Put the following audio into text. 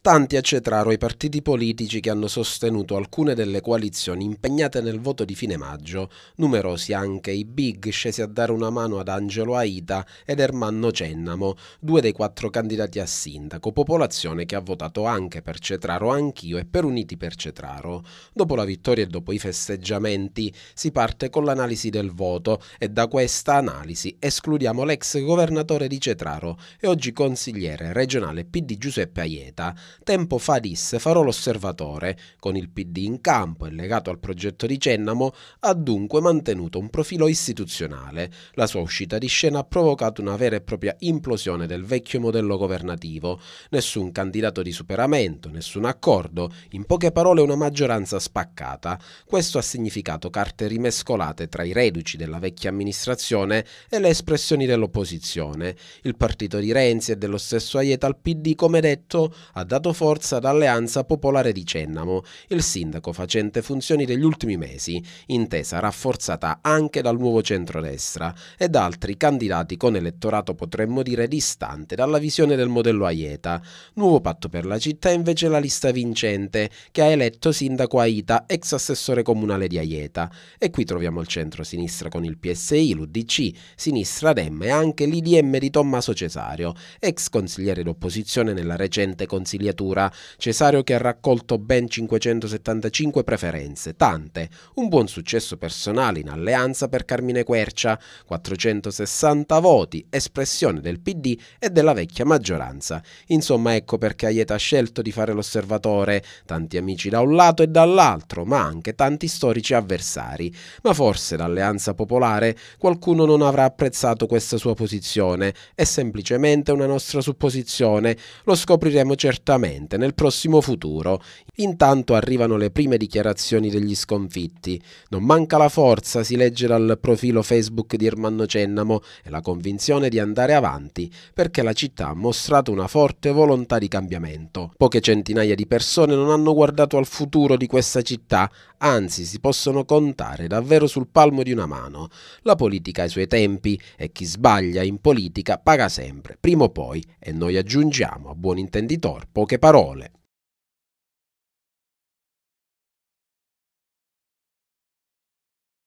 Tanti a Cetraro i partiti politici che hanno sostenuto alcune delle coalizioni impegnate nel voto di fine maggio, numerosi anche i big scesi a dare una mano ad Angelo Aita ed Ermanno Cennamo, due dei quattro candidati a sindaco, popolazione che ha votato anche per Cetraro Anch'io e per Uniti per Cetraro. Dopo la vittoria e dopo i festeggiamenti si parte con l'analisi del voto e da questa analisi escludiamo l'ex governatore di Cetraro e oggi consigliere regionale PD Giuseppe Aieta tempo fa disse farò l'osservatore. Con il PD in campo e legato al progetto di Cennamo, ha dunque mantenuto un profilo istituzionale. La sua uscita di scena ha provocato una vera e propria implosione del vecchio modello governativo. Nessun candidato di superamento, nessun accordo, in poche parole una maggioranza spaccata. Questo ha significato carte rimescolate tra i reduci della vecchia amministrazione e le espressioni dell'opposizione. Il partito di Renzi e dello stesso Aieta al PD, come detto, ha dato dato forza ad Alleanza Popolare di Cennamo, il sindaco facente funzioni degli ultimi mesi, intesa rafforzata anche dal nuovo centrodestra da altri candidati con elettorato potremmo dire distante dalla visione del modello Aieta. Nuovo patto per la città è invece la lista vincente che ha eletto sindaco Aita, ex assessore comunale di Aieta. E qui troviamo il centro-sinistra con il PSI, l'UDC, sinistra Dem e anche l'IDM di Tommaso Cesario, ex consigliere d'opposizione nella recente consigliera candidatura, Cesario che ha raccolto ben 575 preferenze, tante, un buon successo personale in alleanza per Carmine Quercia, 460 voti, espressione del PD e della vecchia maggioranza. Insomma ecco perché Aieta ha scelto di fare l'osservatore, tanti amici da un lato e dall'altro, ma anche tanti storici avversari. Ma forse l'alleanza popolare qualcuno non avrà apprezzato questa sua posizione, è semplicemente una nostra supposizione, lo scopriremo certamente sicuramente nel prossimo futuro. Intanto arrivano le prime dichiarazioni degli sconfitti. Non manca la forza, si legge dal profilo Facebook di Ermanno Cennamo, e la convinzione di andare avanti, perché la città ha mostrato una forte volontà di cambiamento. Poche centinaia di persone non hanno guardato al futuro di questa città, anzi si possono contare davvero sul palmo di una mano. La politica ha i suoi tempi e chi sbaglia in politica paga sempre, prima o poi, e noi aggiungiamo a buon intenditor poche poche parole.